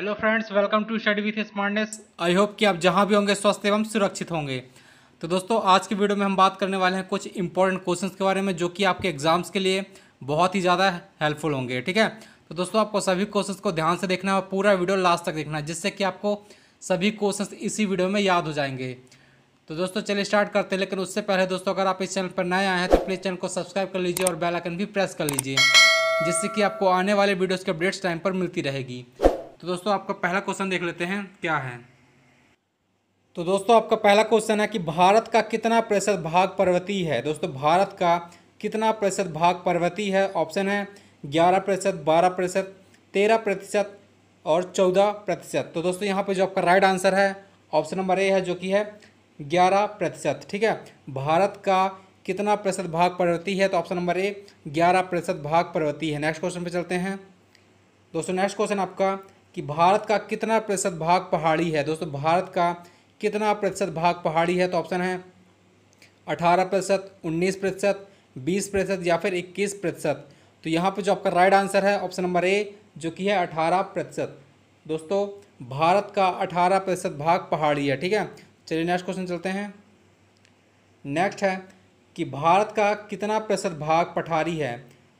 hello friends welcome to study with smartness I hope कि आप जहां भी होंगे स्वस्थ एवं सुरक्षित होंगे तो दोस्तों आज की वीडियो में हम बात करने वाले हैं कुछ इंपॉर्टेंट क्वेश्चंस के बारे में जो कि आपके एग्जाम्स के लिए बहुत ही ज़्यादा हेल्पफुल होंगे ठीक है तो दोस्तों आपको सभी क्वेश्चन को ध्यान से देखना है और पूरा वीडियो लास्ट तक देखना है जिससे कि आपको सभी क्वेश्चन इसी वीडियो में याद हो जाएंगे तो दोस्तों चलिए स्टार्ट करते हैं लेकिन उससे पहले दोस्तों अगर आप इस चैनल पर नए आए हैं तो प्लीज़ चैनल को सब्सक्राइब कर लीजिए और बेलाइकन भी प्रेस कर लीजिए जिससे कि आपको आने वाले वीडियोज़ के अपडेट्स टाइम पर मिलती रहेगी तो दोस्तों आपका पहला क्वेश्चन देख लेते हैं क्या है तो दोस्तों आपका पहला क्वेश्चन है कि भारत का कितना प्रतिशत भाग पर्वतीय है दोस्तों भारत का कितना प्रतिशत भाग पर्वतीय है ऑप्शन है ग्यारह प्रतिशत बारह प्रतिशत तेरह प्रतिशत और चौदह प्रतिशत तो दोस्तों यहाँ पे जो आपका राइट आंसर है ऑप्शन नंबर ए है जो कि है ग्यारह प्रतिशत ठीक है भारत का कितना प्रतिशत भाग पर्वती है तो ऑप्शन नंबर ए ग्यारह प्रतिशत भाग पर्वती है नेक्स्ट क्वेश्चन पे चलते हैं दोस्तों नेक्स्ट क्वेश्चन आपका कि भारत का कितना प्रतिशत भाग पहाड़ी है दोस्तों भारत का कितना प्रतिशत भाग पहाड़ी है तो ऑप्शन है अठारह प्रतिशत उन्नीस प्रतिशत बीस प्रतिशत या फिर इक्कीस प्रतिशत तो यहाँ पर जो आपका राइट आंसर है ऑप्शन नंबर ए जो कि है अठारह प्रतिशत दोस्तों भारत का अठारह प्रतिशत भाग पहाड़ी है ठीक है चलिए नेक्स्ट क्वेश्चन चलते हैं नेक्स्ट है कि भारत का कितना प्रतिशत भाग पठारी है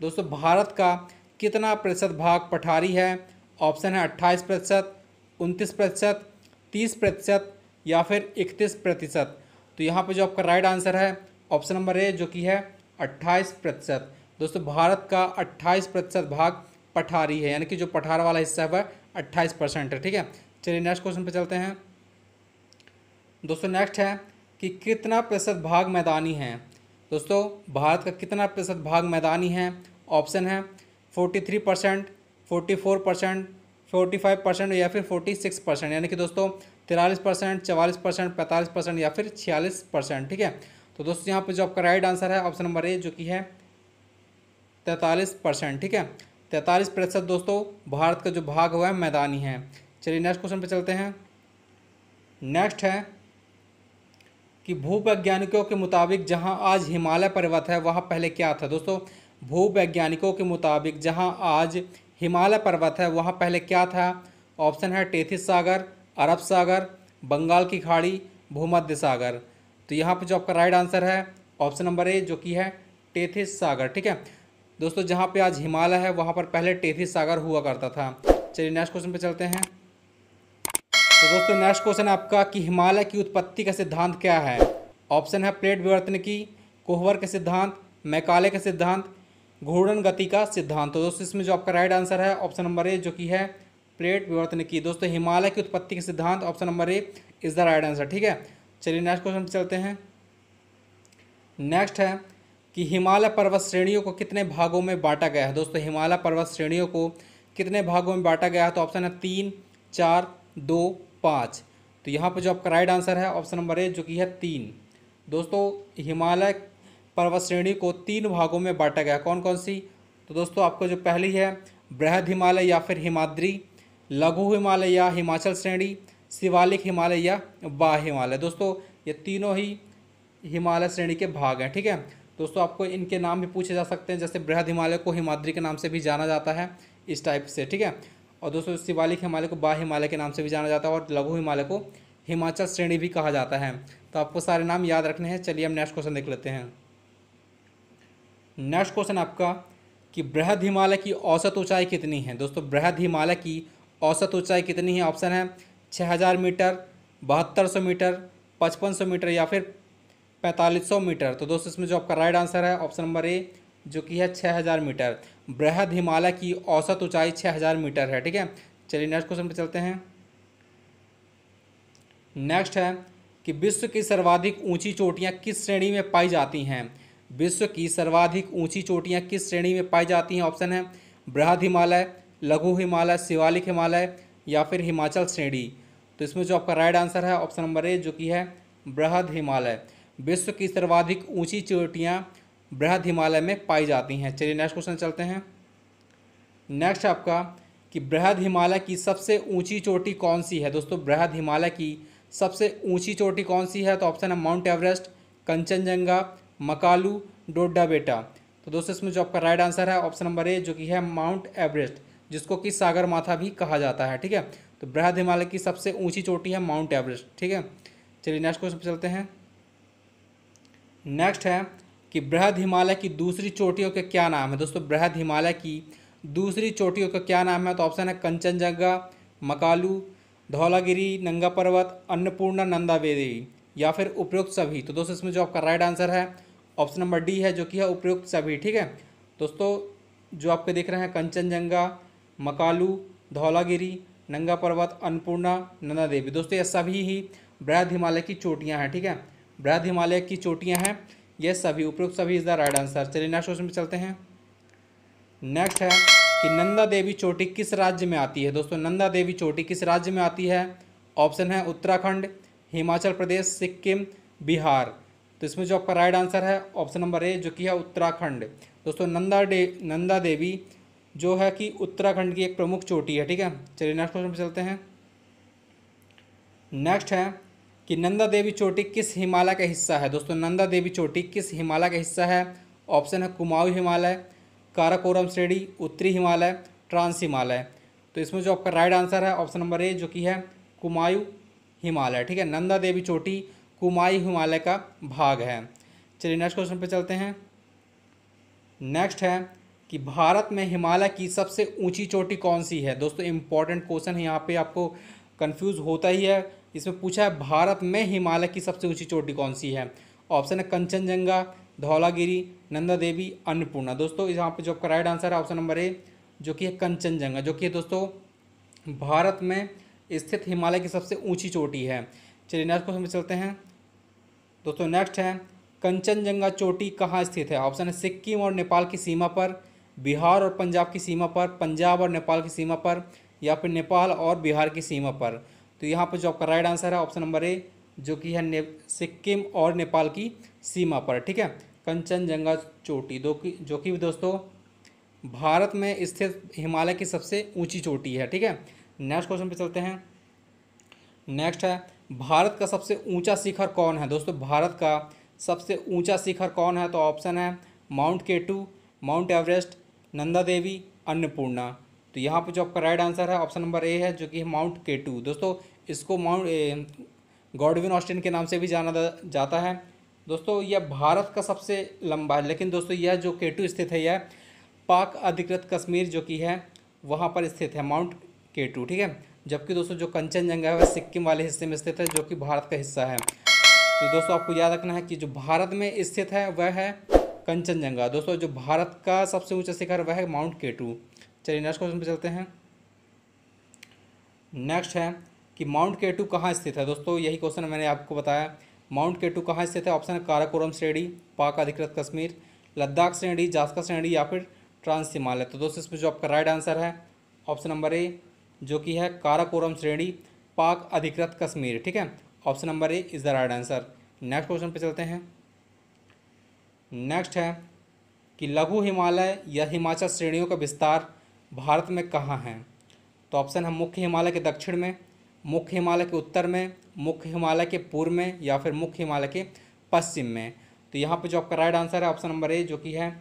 दोस्तों भारत का कितना प्रतिशत भाग पठारी है ऑप्शन है अट्ठाईस प्रतिशत उनतीस प्रतिशत तीस प्रतिशत या फिर इकतीस प्रतिशत तो यहाँ पर जो आपका राइट आंसर है ऑप्शन नंबर ए जो कि है अट्ठाईस प्रतिशत दोस्तों भारत का अट्ठाईस प्रतिशत भाग पठारी है यानी कि जो पठार वाला हिस्सा है वह अट्ठाईस परसेंट है ठीक है चलिए नेक्स्ट क्वेश्चन पर चलते हैं दोस्तों नेक्स्ट है कि कितना प्रतिशत भाग मैदानी है दोस्तों भारत का कितना प्रतिशत भाग मैदानी है ऑप्शन है forty three percent forty four percent forty five percent या फिर फोर्टी सिक्स परसेंट यानी कि दोस्तों तिरालीस परसेंट चवालीस परसेंट पैंतालीस परसेंट या फिर छियालीस परसेंट ठीक है तो दोस्तों यहाँ पर जो आपका राइट आंसर है ऑप्शन नंबर ए जो कि है तैंतालीस परसेंट ठीक है तैंतालीस प्रतिशत दोस्तों भारत का जो भाग हुआ है मैदानी है चलिए नेक्स्ट क्वेश्चन पे चलते हैं नेक्स्ट है कि भूवैज्ञानिकों के मुताबिक जहाँ आज हिमालय पर्वत है वहाँ पहले क्या था दोस्तों भूवैज्ञानिकों के मुताबिक जहाँ आज हिमालय पर्वत है वहाँ पहले क्या था ऑप्शन है टेथिस सागर अरब सागर बंगाल की खाड़ी भूमध्य सागर तो यहाँ पर जो आपका राइट आंसर है ऑप्शन नंबर ए जो कि है टेथिस सागर ठीक है दोस्तों जहाँ पे आज हिमालय है वहाँ पर पहले टेथिस सागर हुआ करता था चलिए नेक्स्ट क्वेश्चन पे चलते हैं तो दोस्तों नेक्स्ट क्वेश्चन आपका कि हिमालय की उत्पत्ति का सिद्धांत क्या है ऑप्शन है प्लेट विवर्तन की कोहवर का सिद्धांत मैकाले का सिद्धांत घूर्णन गति का सिद्धांत तो दोस्तों इसमें जो आपका राइट आंसर है ऑप्शन नंबर ए जो कि है प्लेट विवर्तन की दोस्तों हिमालय की उत्पत्ति के सिद्धांत option number A is the right answer ठीक है चलिए नेक्स्ट क्वेश्चन चलते हैं नेक्स्ट है कि हिमालय पर्वत श्रेणियों को कितने भागों में बांटा गया है दोस्तों हिमालय पर्वत श्रेणियों को कितने भागों में बांटा गया है तो ऑप्शन है तीन चार दो पाँच तो यहाँ पर जो आपका राइट आंसर है ऑप्शन नंबर ए जो कि है तीन दोस्तों हिमालय पर्वत श्रेणी को तीन भागों में बांटा गया कौन कौन सी तो दोस्तों आपको जो पहली है बृहद हिमालय या फिर हिमाद्री लघु हिमालय या हिमाचल श्रेणी शिवालिक हिमालय या बाह हिमालय दोस्तों ये तीनों ही हिमालय श्रेणी के भाग हैं ठीक है दोस्तों आपको इनके नाम भी पूछे जा सकते हैं जैसे बृहद हिमालय को हिमाद्री के नाम से भी जाना जाता है इस टाइप से ठीक है और दोस्तों शिवालिक हिमालय को बाह हिमालय के नाम से भी जाना जाता है और लघु हिमालय को हिमाचल श्रेणी भी कहा जाता है तो आपको सारे नाम याद रखने हैं चलिए हम नेक्स्ट क्वेश्चन देख लेते हैं नेक्स्ट क्वेश्चन आपका कि बृहद हिमालय की औसत ऊंचाई कितनी है दोस्तों बृहद हिमालय की औसत ऊंचाई कितनी है ऑप्शन है छः हज़ार मीटर बहत्तर सौ मीटर पचपन सौ मीटर या फिर पैंतालीस सौ मीटर तो दोस्तों इसमें जो आपका राइट आंसर है ऑप्शन नंबर ए जो कि है छः हज़ार मीटर बृहद हिमालय की औसत ऊंचाई छः हज़ार मीटर है ठीक है चलिए नेक्स्ट क्वेश्चन पर चलते हैं नेक्स्ट है कि विश्व की सर्वाधिक ऊंची चोटियां किस श्रेणी में पाई जाती हैं विश्व की सर्वाधिक ऊंची चोटियां किस श्रेणी में पाई जाती हैं ऑप्शन है बृहद हिमालय लघु हिमालय शिवालिक हिमालय या फिर हिमाचल श्रेणी तो इसमें जो आपका राइट आंसर है ऑप्शन नंबर ए जो कि है बृहद हिमालय विश्व की सर्वाधिक ऊंची चोटियाँ बृहद हिमालय में पाई जाती हैं चलिए नेक्स्ट क्वेश्चन चलते हैं नेक्स्ट आपका कि बृहद हिमालय की सबसे ऊँची चोटी कौन सी है दोस्तों बृहद हिमालय की सबसे ऊँची चोटी कौन सी है तो ऑप्शन है माउंट एवरेस्ट कंचनजंगा मकालू डोडा बेटा तो दोस्तों इसमें जो आपका राइट आंसर है ऑप्शन नंबर ए जो कि है माउंट एवरेस्ट जिसको कि सागर माथा भी कहा जाता है ठीक है तो बृहद हिमालय की सबसे ऊंची चोटी है माउंट एवरेस्ट ठीक है चलिए नेक्स्ट क्वेश्चन पर चलते हैं नेक्स्ट है कि बृहद हिमालय की दूसरी चोटियों के क्या नाम है दोस्तों बृहद हिमालय की दूसरी चोटियों का क्या नाम है तो ऑप्शन है कंचनजंगा मकालू धौलागिरी नंगा पर्वत अन्नपूर्णा नंदा देवी या फिर उपयुक्त सभी तो दोस्तों इसमें जो आपका राइट आंसर है ऑप्शन नंबर डी है जो कि है उपयुक्त सभी ठीक है दोस्तों जो आपके देख रहे हैं कंचनजंगा मकालू धौलागिरी नंगा पर्वत अन्नपूर्णा नंदा देवी दोस्तों ये सभी ही बृहद हिमालय की चोटियाँ हैं ठीक है बृहद हिमालय की चोटियाँ हैं ये सभी उपयुक्त सभी इज द राइट आंसर चलिए नेक्स्ट क्वेश्चन में चलते हैं नेक्स्ट है कि नंदा देवी चोटी किस राज्य में आती है दोस्तों नंदा देवी चोटी किस राज्य में आती है ऑप्शन है उत्तराखंड हिमाचल प्रदेश सिक्किम बिहार तो इसमें जो आपका राइट आंसर है ऑप्शन नंबर ए जो कि है उत्तराखंड दोस्तों नंदा डे नंदा देवी जो है कि उत्तराखंड की एक प्रमुख चोटी है ठीक है चलिए नेक्स्ट क्वेश्चन पर चलते हैं नेक्स्ट है कि नंदा देवी चोटी किस हिमालय का हिस्सा है दोस्तों नंदा देवी चोटी किस हिमालय का हिस्सा है ऑप्शन है कुमाऊं हिमालय काराकोरम श्रेणी उत्तरी हिमालय ट्रांस हिमालय तो इसमें जो आपका राइट आंसर है ऑप्शन नंबर ए जो कि है कुमायूं हिमालय ठीक है नंदा देवी चोटी कुमाई हिमालय का भाग है चलिए नेक्स्ट क्वेश्चन पे चलते हैं नेक्स्ट है कि भारत में हिमालय की सबसे ऊंची चोटी कौन सी है दोस्तों इंपॉर्टेंट क्वेश्चन है यहाँ पे आपको कंफ्यूज होता ही है इसमें पूछा है भारत में हिमालय की सबसे ऊंची चोटी कौन सी है ऑप्शन है कंचनजंगा धौलागिरी नंदा देवी अन्नपूर्णा दोस्तों यहाँ पे जो आपका राइट आंसर है ऑप्शन नंबर ए जो कि है कंचनजंगा जो कि है दोस्तों भारत में स्थित हिमालय की सबसे ऊँची चोटी है चलिए नेक्स्ट क्वेश्चन में चलते हैं दोस्तों नेक्स्ट है कंचनजंगा चोटी कहाँ स्थित है ऑप्शन है सिक्किम और नेपाल की सीमा पर बिहार और पंजाब की सीमा पर पंजाब और नेपाल की सीमा पर या फिर नेपाल और बिहार की सीमा पर तो यहाँ पर जो आपका राइट आंसर है ऑप्शन नंबर ए जो कि है सिक्किम और नेपाल की सीमा पर ठीक है कंचनजंगा चोटी दो की जो कि दोस्तों भारत में स्थित हिमालय की सबसे ऊंची चोटी है ठीक है नेक्स्ट क्वेश्चन पे चलते हैं नेक्स्ट है भारत का सबसे ऊंचा शिखर कौन है दोस्तों भारत का सबसे ऊंचा शिखर कौन है तो ऑप्शन है mount K two mount Everest Nanda Devi Annapurna तो यहाँ पर जो आपका राइट आंसर है ऑप्शन नंबर ए है जो कि माउंट माउंट केटू दोस्तों इसको माउंट गॉडविन ऑस्टिन के नाम से भी जाना जाता है दोस्तों यह भारत का सबसे लंबा है लेकिन दोस्तों यह जो केटू स्थित है यह पाक अधिकृत कश्मीर जो कि है वहाँ पर स्थित है माउंट केटू ठीक है जबकि दोस्तों जो कंचनजंगा है वह सिक्किम वाले हिस्से में स्थित है जो कि भारत का हिस्सा है तो दोस्तों आपको याद रखना है कि जो भारत में स्थित है वह है कंचनजंगा दोस्तों जो भारत का सबसे ऊंचा शिखर वह है माउंट केटू चलिए नेक्स्ट क्वेश्चन पर चलते हैं नेक्स्ट है कि माउंट केटू कहाँ स्थित है दोस्तों यही क्वेश्चन मैंने आपको बताया माउंट केटू कहाँ स्थित है ऑप्शन है काराकोरम श्रेणी पाक अधिकृत कश्मीर लद्दाख श्रेणी जास्का श्रेणी या फिर ट्रांस हिमालय तो दोस्तों इसमें जो आपका राइट आंसर है ऑप्शन नंबर ए जो कि है काराकोरम श्रेणी पाक अधिकृत कश्मीर ठीक है option number A is the right answer next question पे चलते हैं नेक्स्ट है कि लघु हिमालय या हिमाचल श्रेणियों का विस्तार भारत में कहाँ है तो ऑप्शन है मुख्य हिमालय के दक्षिण में मुख्य हिमालय के उत्तर में मुख्य हिमालय के पूर्व में या फिर मुख्य हिमालय के पश्चिम में तो यहाँ पर जो आपका राइट आंसर है ऑप्शन नंबर ए जो कि है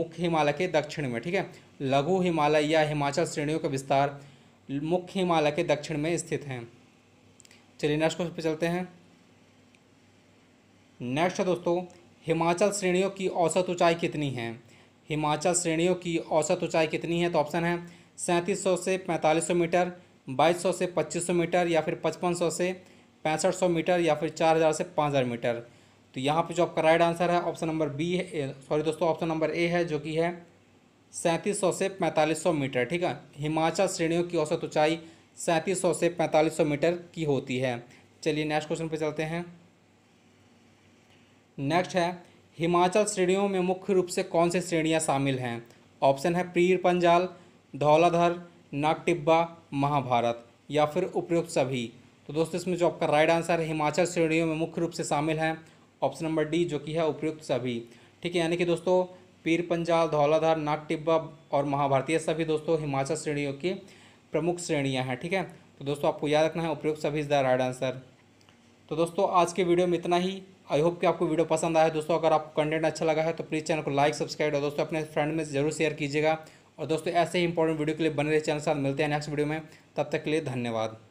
मुख्य हिमालय के दक्षिण में ठीक है लघु हिमालय या हिमाचल श्रेणियों का विस्तार मुख्य हिमालय के दक्षिण में स्थित हैं चलिए नेक्स्ट क्वेश्चन पे चलते हैं नेक्स्ट है दोस्तों हिमाचल श्रेणियों की औसत ऊंचाई कितनी है हिमाचल श्रेणियों की औसत ऊंचाई कितनी है तो ऑप्शन है सैंतीस सौ से पैंतालीस सौ मीटर बाईस सौ से पच्चीस सौ मीटर या फिर पचपन सौ से पैंसठ सौ मीटर या फिर चार हज़ार से पाँच हज़ार मीटर तो यहाँ पे जो आपका राइट आंसर है ऑप्शन नंबर बी है सॉरी दोस्तों ऑप्शन नंबर ए है जो कि है सैंतीस सौ से पैंतालीस सौ मीटर ठीक है हिमाचल श्रेणियों की औसत ऊंचाई सैंतीस सौ से पैंतालीस सौ मीटर की होती है चलिए नेक्स्ट क्वेश्चन पे चलते हैं नेक्स्ट है हिमाचल श्रेणियों में मुख्य रूप से कौन से श्रेणियाँ शामिल हैं ऑप्शन है पीर पंजाल धौलाधर नाग टिब्बा महाभारत या फिर उपयुक्त सभी तो दोस्तों इसमें जो आपका राइट आंसर है हिमाचल श्रेणियों में मुख्य रूप से शामिल हैं ऑप्शन नंबर डी जो कि है उपयुक्त सभी ठीक है यानी कि दोस्तों पीर पंजाल धौलाधार नाग टिब्बा और महाभारतीय सभी दोस्तों हिमाचल श्रेणियों की प्रमुख श्रेणियाँ हैं ठीक है तो दोस्तों आपको याद रखना है उपयुक्त सभी इज द राइट आंसर तो दोस्तों आज के वीडियो में इतना ही आई होप कि आपको वीडियो पसंद आया दोस्तों अगर आपको कंटेंट अच्छा लगा है तो प्लीज़ चैनल को लाइक सब्सक्राइब और दोस्तों अपने फ्रेंड में जरूर शेयर कीजिएगा और दोस्तों ऐसे ही इंपॉर्टेंट वीडियो के लिए बने रहे चैनल साथ मिलते हैं नेक्स्ट वीडियो में तब तक के लिए धन्यवाद